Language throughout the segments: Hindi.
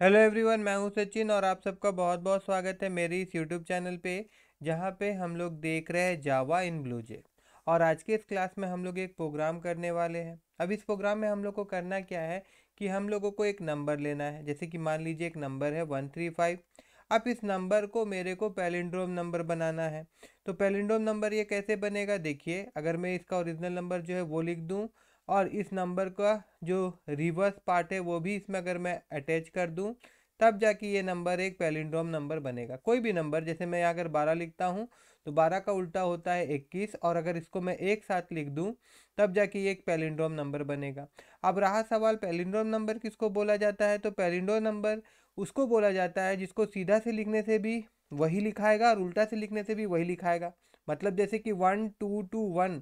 हेलो एवरीवन मैं हूं सचिन और आप सबका बहुत बहुत स्वागत है मेरे इस यूट्यूब चैनल पे जहां पे हम लोग देख रहे हैं जावा इन ब्लूजे और आज के इस क्लास में हम लोग एक प्रोग्राम करने वाले हैं अब इस प्रोग्राम में हम लोग को करना क्या है कि हम लोगों को एक नंबर लेना है जैसे कि मान लीजिए एक नंबर है वन थ्री फाइव अब इस नंबर को मेरे को पैलिंड्रोम नंबर बनाना है तो पैलिंड्रोम नंबर ये कैसे बनेगा देखिए अगर मैं इसका ओरिजिनल नंबर जो है वो लिख दूँ और इस नंबर का जो रिवर्स पार्ट है वो भी इसमें अगर मैं अटैच कर दूँ तब जाके ये नंबर एक पैलिंड्रोम नंबर बनेगा कोई भी नंबर जैसे मैं यहाँ अगर बारह लिखता हूँ तो बारह का उल्टा होता है इक्कीस और अगर इसको मैं एक साथ लिख दूँ तब जाके ये एक पैलिंड्रोम नंबर बनेगा अब रहा सवाल पैलिंड्रोम नंबर किसको बोला जाता है तो पैलिंड्रोम नंबर उसको बोला जाता है जिसको सीधा से लिखने से भी वही लिखाएगा और उल्टा से लिखने से भी वही लिखाएगा मतलब जैसे कि वन टू टू वन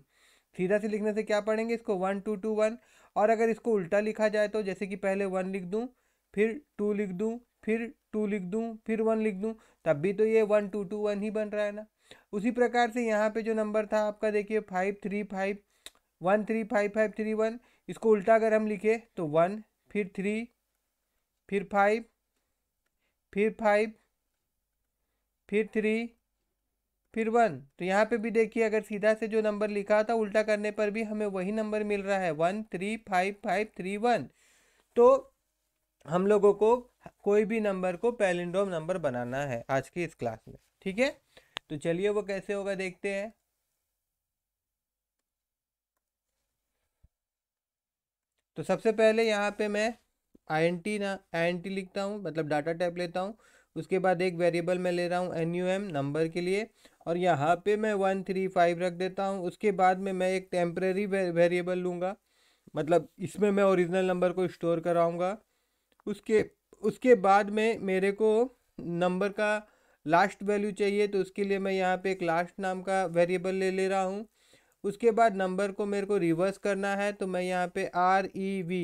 सीधा से लिखने से क्या पढ़ेंगे इसको वन टू टू वन और अगर इसको उल्टा लिखा जाए तो जैसे कि पहले वन लिख दूँ फिर टू लिख दूँ फिर टू लिख दूँ फिर वन लिख दूँ तब भी तो ये वन टू टू वन ही बन रहा है ना उसी प्रकार से यहाँ पे जो नंबर था आपका देखिए five three five one three five five three one इसको उल्टा अगर हम लिखे तो वन फिर थ्री फिर फाइव फिर फाइव फिर थ्री फिर वन तो यहाँ पे भी देखिए अगर सीधा से जो नंबर लिखा था उल्टा करने पर भी हमें वही नंबर मिल रहा है one three five five three one तो हम लोगों को कोई भी नंबर को पैलिंड्रोम नंबर बनाना है आज की इस क्लास में ठीक है तो चलिए वो कैसे होगा देखते हैं तो सबसे पहले यहाँ पे मैं आई एन टी ना आई एन टी लिखता हूँ मतलब डाटा टाइप लेता हूँ उसके बाद एक वेरिएबल मैं ले रहा हूँ एन यू एम नंबर के लिए और यहाँ पे मैं वन थ्री फाइव रख देता हूँ उसके बाद में मैं एक टेम्प्रेरी वेरिएबल लूँगा मतलब इसमें मैं ओरिजिनल नंबर को स्टोर कराऊँगा उसके उसके बाद में मेरे को नंबर का लास्ट वैल्यू चाहिए तो उसके लिए मैं यहाँ पे एक लास्ट नाम का वेरिएबल ले ले रहा हूँ उसके बाद नंबर को मेरे को रिवर्स करना है तो मैं यहाँ पे आर ई वी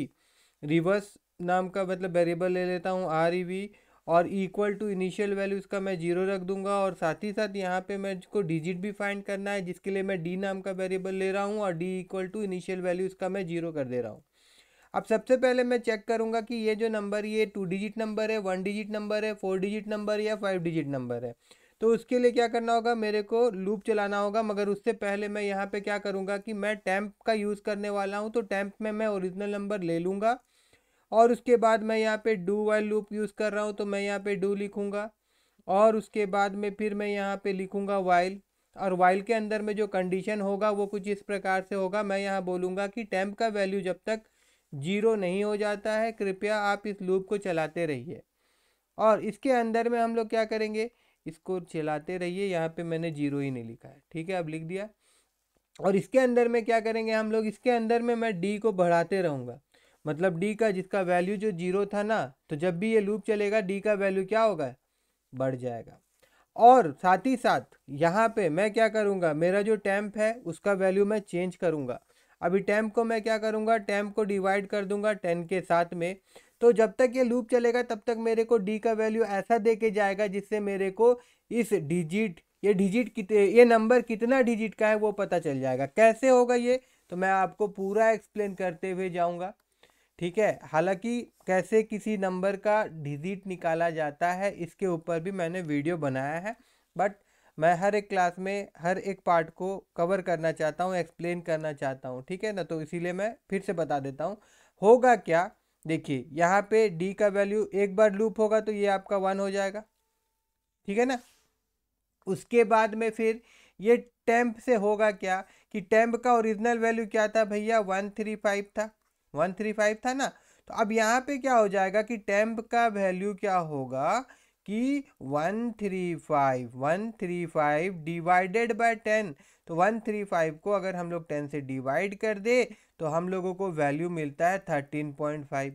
रिवर्स नाम का मतलब वेरिएबल ले लेता हूँ आर ई वी और इक्वल टू इनिशियल वैल्यू इसका मैं जीरो रख दूंगा और साथ ही साथ यहाँ पे मैं को डिजिट भी फाइंड करना है जिसके लिए मैं डी नाम का वेरिएबल ले रहा हूँ और D equal to initial value इसका मैं जीरो कर दे रहा हूँ अब सबसे पहले मैं चेक करूँगा कि ये जो नंबर ये टू डिजिट नंबर है वन डिजिट नंबर है फोर डिजिट नंबर या फाइव डिजिट नंबर है तो उसके लिए क्या करना होगा मेरे को लूप चलाना होगा मगर उससे पहले मैं यहाँ पे क्या करूँगा कि मैं टैंप का यूज़ करने वाला हूँ तो टैंप में मैं ओरिजिनल नंबर ले लूँगा और उसके बाद मैं यहाँ पे डू वाइल लूप यूज़ कर रहा हूँ तो मैं यहाँ पे डू लिखूँगा और उसके बाद में फिर मैं यहाँ पे लिखूँगा वाइल और वाइल के अंदर में जो कंडीशन होगा वो कुछ इस प्रकार से होगा मैं यहाँ बोलूँगा कि टैम्प का वैल्यू जब तक जीरो नहीं हो जाता है कृपया आप इस लूप को चलाते रहिए और इसके अंदर में हम लोग क्या करेंगे इसको चलाते रहिए यहाँ पर मैंने जीरो ही नहीं लिखा है ठीक है अब लिख दिया और इसके अंदर में क्या करेंगे हम लोग इसके अंदर में मैं डी को बढ़ाते रहूँगा मतलब डी का जिसका वैल्यू जो जीरो था ना तो जब भी ये लूप चलेगा डी का वैल्यू क्या होगा बढ़ जाएगा और साथ ही साथ यहाँ पे मैं क्या करूँगा मेरा जो टैम्प है उसका वैल्यू मैं चेंज करूँगा अभी टैम्प को मैं क्या करूँगा टैम्प को डिवाइड कर दूंगा टेन के साथ में तो जब तक ये लूप चलेगा तब तक मेरे को डी का वैल्यू ऐसा दे के जाएगा जिससे मेरे को इस डिजिट ये डिजिट कित ये नंबर कितना डिजिट का है वो पता चल जाएगा कैसे होगा ये तो मैं आपको पूरा एक्सप्लेन करते हुए जाऊँगा ठीक है हालांकि कैसे किसी नंबर का डिजिट निकाला जाता है इसके ऊपर भी मैंने वीडियो बनाया है बट मैं हर एक क्लास में हर एक पार्ट को कवर करना चाहता हूँ एक्सप्लेन करना चाहता हूँ ठीक है ना तो इसीलिए मैं फिर से बता देता हूँ होगा क्या देखिए यहाँ पे डी का वैल्यू एक बार लूप होगा तो ये आपका वन हो जाएगा ठीक है ना उसके बाद में फिर ये टेम्प से होगा क्या कि टेम्प का ओरिजिनल वैल्यू क्या था भैया वन थ्री फाइव था वन थ्री फाइव था ना तो अब यहाँ पे क्या हो जाएगा कि टेम्प का वैल्यू क्या होगा कि one three five one three five divided by ten तो वन थ्री फाइव को अगर हम लोग टेन से डिवाइड कर दे तो हम लोगों को वैल्यू मिलता है थर्टीन पॉइंट फाइव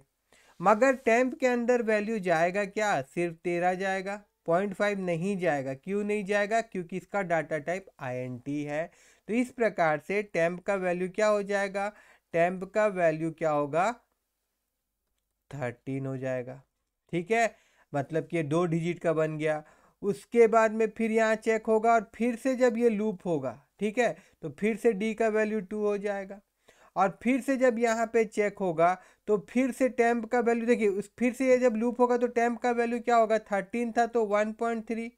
मगर टेम्प के अंदर वैल्यू जाएगा क्या सिर्फ तेरह जाएगा पॉइंट फाइव नहीं जाएगा क्यों नहीं जाएगा क्योंकि इसका डाटा टाइप आई है तो इस प्रकार से टेम्प का वैल्यू क्या हो जाएगा टेम्प का वैल्यू क्या होगा थर्टीन हो जाएगा ठीक है मतलब कि ये दो डिजिट का बन गया उसके बाद में फिर यहाँ चेक होगा और फिर से जब ये लूप होगा ठीक है तो फिर से डी का वैल्यू टू हो जाएगा और फिर से जब यहाँ पे चेक होगा तो फिर से टैम्प का वैल्यू देखिए उस फिर से ये जब लूप होगा तो टैम्प का वैल्यू क्या होगा थर्टीन था तो वन पॉइंट थ्री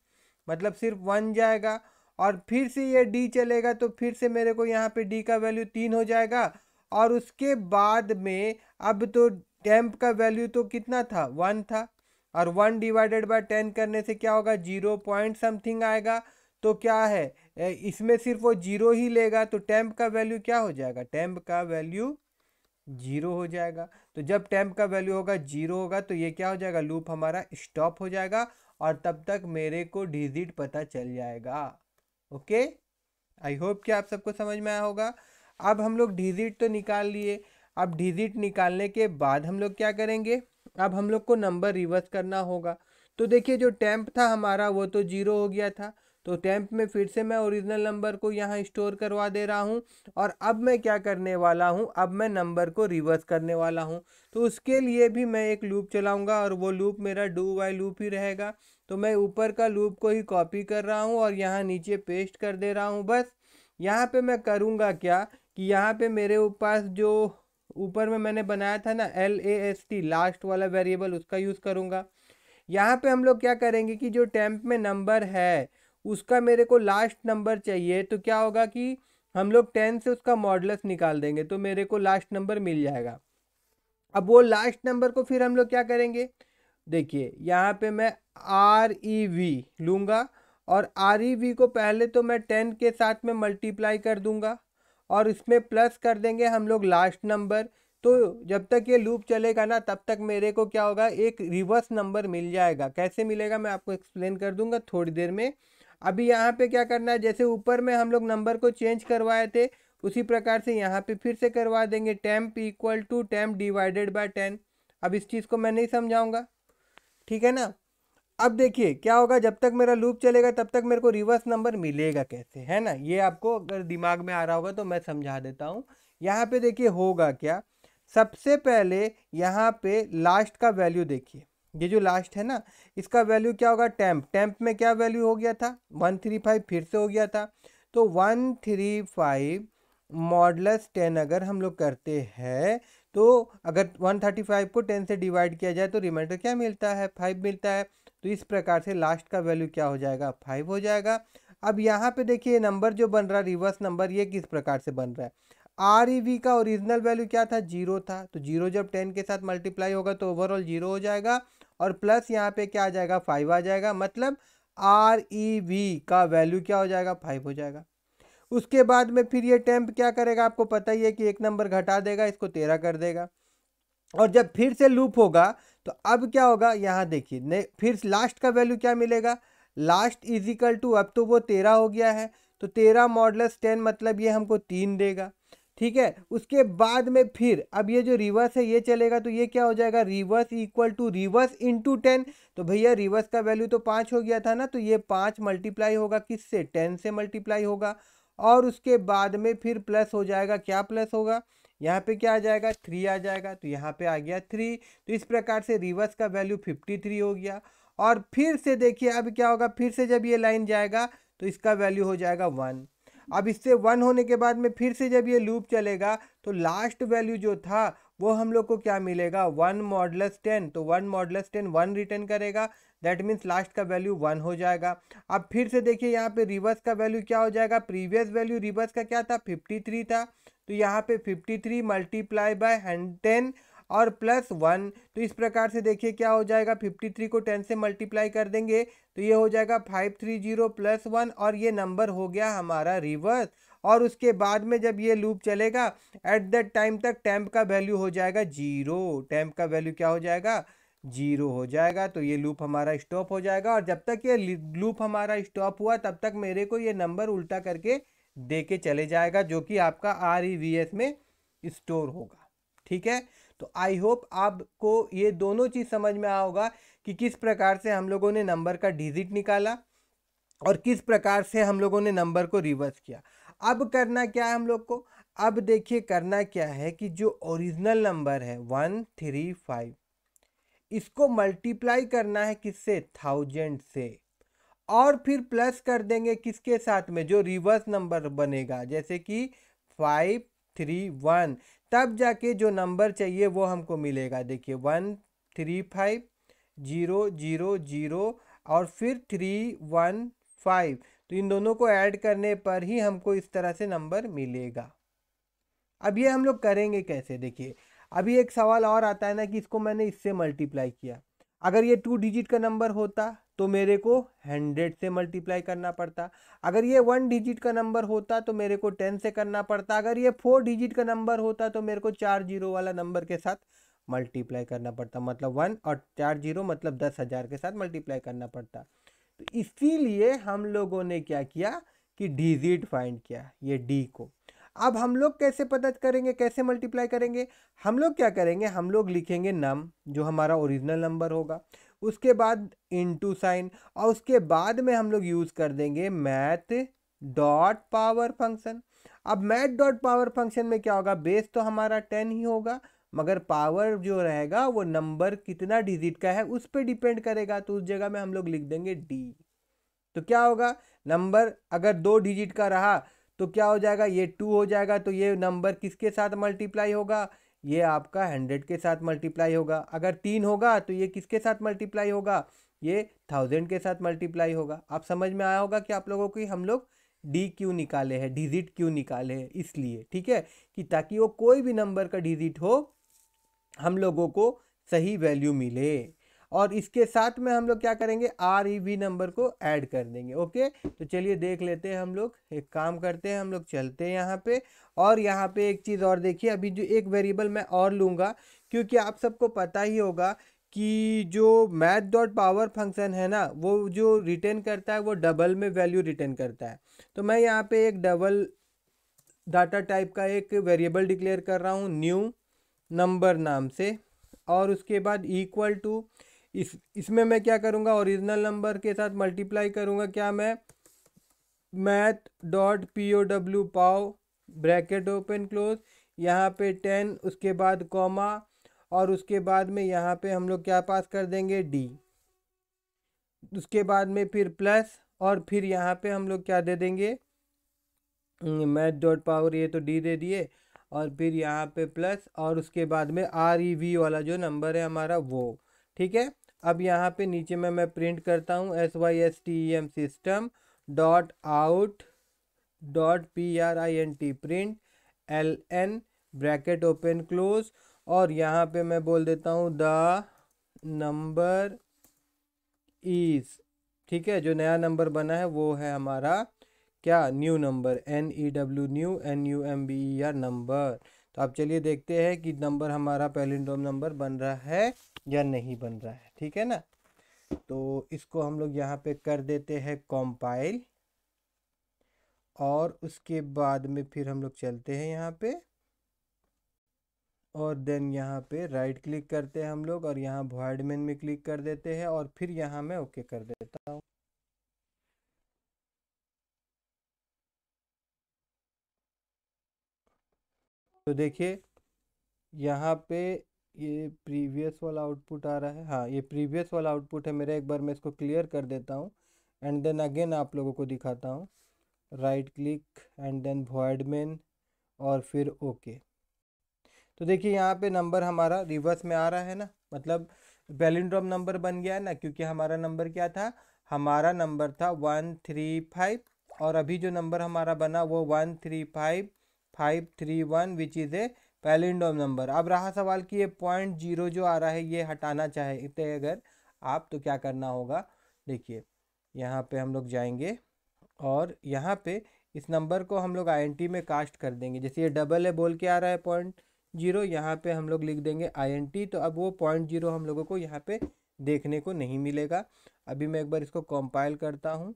मतलब सिर्फ वन जाएगा और फिर से ये डी चलेगा तो फिर से मेरे को यहाँ पे डी का वैल्यू तीन हो जाएगा और उसके बाद में अब तो टेम्प का वैल्यू तो कितना था वन था और वन डिवाइडेड बाय टेन करने से क्या होगा जीरो पॉइंट समथिंग आएगा तो क्या है इसमें सिर्फ वो जीरो ही लेगा तो टेम्प का वैल्यू क्या हो जाएगा टेम्प का वैल्यू जीरो हो जाएगा तो जब टेम्प का वैल्यू होगा जीरो होगा तो ये क्या हो जाएगा लूप हमारा स्टॉप हो जाएगा और तब तक मेरे को डिजिट पता चल जाएगा ओके आई होप कि आप सबको समझ में आया होगा अब हम लोग डिजिट तो निकाल लिए अब डिजिट निकालने के बाद हम लोग क्या करेंगे अब हम लोग को नंबर रिवर्स करना होगा तो देखिए जो टैम्प था हमारा वो तो जीरो हो गया था तो टैंप में फिर से मैं ओरिजिनल नंबर को यहाँ स्टोर करवा दे रहा हूँ और अब मैं क्या करने वाला हूँ अब मैं नंबर को रिवर्स करने वाला हूँ तो उसके लिए भी मैं एक लूप चलाऊँगा और वो लूप मेरा डू वाई लूप ही रहेगा तो मैं ऊपर का लूप को ही कॉपी कर रहा हूँ और यहाँ नीचे पेस्ट कर दे रहा हूँ बस यहाँ पे मैं करूँगा क्या कि यहाँ पे मेरे पास जो ऊपर में मैंने बनाया था ना L A S T last वाला वेरिएबल उसका यूज़ करूँगा यहाँ पे हम लोग क्या करेंगे कि जो टेम्प में नंबर है उसका मेरे को लास्ट नंबर चाहिए तो क्या होगा कि हम लोग टेन से उसका मॉडलस निकाल देंगे तो मेरे को लास्ट नंबर मिल जाएगा अब वो लास्ट नंबर को फिर हम लोग क्या करेंगे देखिए यहाँ पे मैं आर ई वी लूँगा और आर ई वी को पहले तो मैं टेन के साथ में मल्टीप्लाई कर दूंगा और उसमें प्लस कर देंगे हम लोग लास्ट नंबर तो जब तक ये लूप चलेगा ना तब तक मेरे को क्या होगा एक रिवर्स नंबर मिल जाएगा कैसे मिलेगा मैं आपको एक्सप्लेन कर दूंगा थोड़ी देर में अभी यहाँ पे क्या करना है जैसे ऊपर में हम लोग नंबर को चेंज करवाए थे उसी प्रकार से यहाँ पे फिर से करवा देंगे temp equal to temp divided by ten अब इस चीज़ को मैं नहीं समझाऊँगा ठीक है ना अब देखिए क्या होगा जब तक मेरा लूप चलेगा तब तक मेरे को रिवर्स नंबर मिलेगा कैसे है ना ये आपको अगर दिमाग में आ रहा होगा तो मैं समझा देता हूँ यहाँ पे देखिए होगा क्या सबसे पहले यहाँ पे लास्ट का वैल्यू देखिए ये जो लास्ट है ना इसका वैल्यू क्या होगा टैंप टैंप में क्या वैल्यू हो गया था वन थ्री फाइव फिर से हो गया था तो one three five modulus ten अगर हम लोग करते हैं तो अगर वन थर्टी फाइव को टेन से डिवाइड किया जाए तो रिमाइंडर क्या मिलता है फाइव मिलता है तो इस प्रकार से लास्ट का वैल्यू क्या हो जाएगा फाइव हो जाएगा अब यहाँ पे देखिए नंबर जो बन रहा है रिवर्स नंबर ये किस प्रकार से बन रहा है आर ई वी का ओरिजिनल वैल्यू क्या था जीरो था तो जीरो जब टेन के साथ मल्टीप्लाई होगा तो ओवरऑल जीरो हो जाएगा और प्लस यहाँ पे क्या आ जाएगा फाइव आ जाएगा मतलब आर ई वी का वैल्यू क्या हो जाएगा फाइव हो जाएगा उसके बाद में फिर ये टेम्प क्या करेगा आपको पता ही है कि एक नंबर घटा देगा इसको तेरह कर देगा और जब फिर से लूप होगा तो अब क्या होगा यहाँ देखिए फिर लास्ट का वैल्यू क्या मिलेगा लास्ट इज इक्वल टू अब तो वो तेरह हो गया है तो तेरह मॉडलस टेन मतलब ये हमको तीन देगा ठीक है उसके बाद में फिर अब ये जो रिवर्स है ये चलेगा तो ये क्या हो जाएगा reverse equal to reverse into ten तो भैया रिवर्स का वैल्यू तो पाँच हो गया था ना तो ये पाँच मल्टीप्लाई होगा किस से टेन से मल्टीप्लाई होगा और उसके बाद में फिर प्लस हो जाएगा क्या प्लस होगा यहाँ पे क्या आ जाएगा थ्री आ जाएगा तो यहाँ पे आ गया थ्री तो इस प्रकार से रिवर्स का वैल्यू फिफ्टी थ्री हो गया और फिर से देखिए अब क्या होगा फिर से जब ये लाइन जाएगा तो इसका वैल्यू हो जाएगा वन अब इससे वन होने के बाद में फिर से जब ये लूप चलेगा तो लास्ट वैल्यू जो था वो हम लोग को क्या मिलेगा वन मॉडलस टेन तो one modulus ten one return करेगा दैट मीन्स लास्ट का वैल्यू वन हो जाएगा अब फिर से देखिए यहाँ पे रिवर्स का वैल्यू क्या हो जाएगा प्रीवियस वैल्यू रिवर्स का क्या था फिफ्टी थ्री था तो यहाँ पे fifty three multiply by ten और प्लस वन तो इस प्रकार से देखिए क्या हो जाएगा फिफ्टी थ्री को टेन से मल्टीप्लाई कर देंगे तो ये हो जाएगा five three zero plus one और ये नंबर हो गया हमारा रिवर्स और उसके बाद में जब ये लूप चलेगा एट दैट टाइम तक टैम्प का वैल्यू हो जाएगा जीरो टैम्प का वैल्यू क्या हो जाएगा जीरो हो जाएगा तो ये लूप हमारा स्टॉप हो जाएगा और जब तक ये लूप हमारा स्टॉप हुआ तब तक मेरे को ये नंबर उल्टा करके दे के चले जाएगा जो कि आपका आर ई वी एस में स्टोर होगा ठीक है तो आई होप आपको ये दोनों चीज़ समझ में आया होगा कि किस प्रकार से हम लोगों ने नंबर का डिजिट निकाला और किस प्रकार से हम लोगों ने नंबर को रिवर्स किया अब करना क्या है हम लोग को अब देखिए करना क्या है कि जो ओरिजिनल नंबर है वन थ्री फाइव इसको मल्टीप्लाई करना है किससे थाउजेंड से और फिर प्लस कर देंगे किसके साथ में जो रिवर्स नंबर बनेगा जैसे कि फाइव थ्री वन तब जाके जो नंबर चाहिए वो हमको मिलेगा देखिए one three five zero zero zero और फिर थ्री वन फाइव तो इन दोनों को ऐड करने पर ही हमको इस तरह से नंबर मिलेगा अब ये हम लोग करेंगे कैसे देखिए अभी एक सवाल और आता है ना कि इसको मैंने इससे मल्टीप्लाई किया अगर ये टू डिजिट का नंबर होता तो मेरे को हंड्रेड से मल्टीप्लाई करना पड़ता अगर ये वन डिजिट का नंबर होता तो मेरे को टेन से करना पड़ता अगर ये फोर डिजिट का नंबर होता तो मेरे को चार जीरो वाला नंबर के साथ मल्टीप्लाई करना पड़ता मतलब वन और चार जीरो मतलब दस हज़ार के साथ मल्टीप्लाई करना पड़ता तो इसीलिए हम लोगों ने क्या किया कि डिजिट फाइंड किया ये डी को अब हम लोग कैसे पता करेंगे कैसे मल्टीप्लाई करेंगे हम लोग क्या करेंगे हम लोग लिखेंगे नम जो हमारा ओरिजिनल नंबर होगा उसके बाद इनटू साइन और उसके बाद में हम लोग यूज़ कर देंगे मैथ डॉट पावर फंक्शन अब मैथ डॉट पावर फंक्शन में क्या होगा बेस तो हमारा टेन ही होगा मगर पावर जो रहेगा वो नंबर कितना डिजिट का है उस पर डिपेंड करेगा तो उस जगह में हम लोग लिख देंगे डी तो क्या होगा नंबर अगर दो डिजिट का रहा तो क्या हो जाएगा ये टू हो जाएगा तो ये नंबर किसके साथ मल्टीप्लाई होगा ये आपका हंड्रेड के साथ मल्टीप्लाई होगा अगर तीन होगा तो ये किसके साथ मल्टीप्लाई होगा ये थाउजेंड के साथ मल्टीप्लाई होगा आप समझ में आया होगा कि आप लोगों की हम लोग डी क्यों निकाले हैं डिजिट क्यों निकाले हैं इसलिए ठीक है कि ताकि वो कोई भी नंबर का डिजिट हो हम लोगों को सही वैल्यू मिले और इसके साथ में हम लोग क्या करेंगे आर ई वी नंबर को ऐड कर देंगे ओके तो चलिए देख लेते हैं हम लोग एक काम करते हैं हम लोग चलते हैं यहाँ पे और यहाँ पे एक चीज़ और देखिए अभी जो एक वेरिएबल मैं और लूँगा क्योंकि आप सबको पता ही होगा कि जो मैथ डॉट पावर फंक्शन है ना वो जो रिटर्न करता है वो डबल में वैल्यू रिटर्न करता है तो मैं यहाँ पर एक डबल डाटा टाइप का एक वेरिएबल डिक्लेयर कर रहा हूँ न्यू नंबर नाम से और उसके बाद इक्वल टू इस इसमें मैं क्या करूँगा ओरिजिनल नंबर के साथ मल्टीप्लाई करूँगा क्या मैं math dot P O W pow bracket open close यहाँ पे टेन उसके बाद कॉमा और उसके बाद में यहाँ पे हम लोग क्या पास कर देंगे डी उसके बाद में फिर प्लस और फिर यहाँ पे हम लोग क्या दे देंगे मैथ डॉट पावर ये तो डी दे दिए और फिर यहाँ पे प्लस और उसके बाद में आर ई वी वाला जो नंबर है हमारा वो ठीक है अब यहाँ पे नीचे में मैं प्रिंट करता हूँ S Y S T E M system dot out dot P R I N T print L N bracket open close और यहाँ पे मैं बोल देता हूँ द नंबर इज़ ठीक है जो नया नंबर बना है वो है हमारा क्या new number N E W new N U M B E R number तो आप चलिए देखते हैं कि नंबर हमारा पेलिंड्रोम नंबर बन रहा है या नहीं बन रहा है ठीक है ना तो इसको हम लोग यहाँ पे कर देते हैं कॉम्पाइल और उसके बाद में फिर हम लोग चलते हैं यहाँ पे और देन यहाँ पे राइट क्लिक करते हैं हम लोग और यहाँ वॉइडमेन में क्लिक कर देते हैं और फिर यहाँ मैं ओके कर देता हूँ तो देखिए यहाँ पे ये प्रीवियस वाला आउटपुट आ रहा है हाँ ये प्रीवियस वाला आउटपुट है मेरा एक बार मैं इसको क्लियर कर देता हूँ एंड देन अगेन आप लोगों को दिखाता हूँ right click and then void और फिर ओके okay. तो देखिए यहाँ पे नंबर हमारा रिवर्स में आ रहा है ना मतलब बेलिंड्रॉम नंबर बन गया है ना क्योंकि हमारा नंबर क्या था हमारा नंबर था वन थ्री फाइव और अभी जो नंबर हमारा बना वो one three five five three one which is a palindrome number अब रहा सवाल कि ये पॉइंट जीरो जो आ रहा है ये हटाना चाहते अगर आप तो क्या करना होगा देखिए यहाँ पे हम लोग जाएंगे और यहाँ पे इस नंबर को हम लोग आई में कास्ट कर देंगे जैसे ये डबल है बोल के आ रहा है पॉइंट जीरो यहाँ पे हम लोग लिख देंगे आई तो अब वो पॉइंट जीरो हम लोगों को यहाँ पे देखने को नहीं मिलेगा अभी मैं एक बार इसको कंपाइल करता हूँ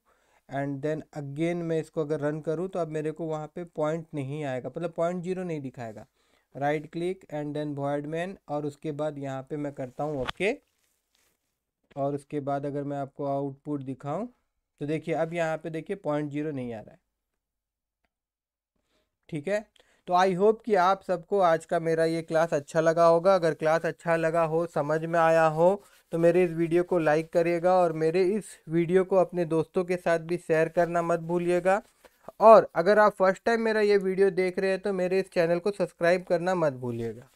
एंड देन अगेन मैं इसको अगर रन करूँ तो अब मेरे को वहाँ पे पॉइंट नहीं आएगा मतलब पॉइंट जीरो नहीं दिखाएगा right click and then void man और उसके बाद यहाँ पे मैं करता हूँ ओके और उसके बाद अगर मैं आपको आउटपुट दिखाऊँ तो देखिए अब यहाँ पे देखिए पॉइंट जीरो नहीं आ रहा है ठीक है तो आई होप कि आप सबको आज का मेरा ये क्लास अच्छा लगा होगा अगर क्लास अच्छा लगा हो समझ में आया हो तो मेरे इस वीडियो को लाइक करिएगा और मेरे इस वीडियो को अपने दोस्तों के साथ भी शेयर करना मत भूलिएगा और अगर आप फर्स्ट टाइम मेरा ये वीडियो देख रहे हैं तो मेरे इस चैनल को सब्सक्राइब करना मत भूलिएगा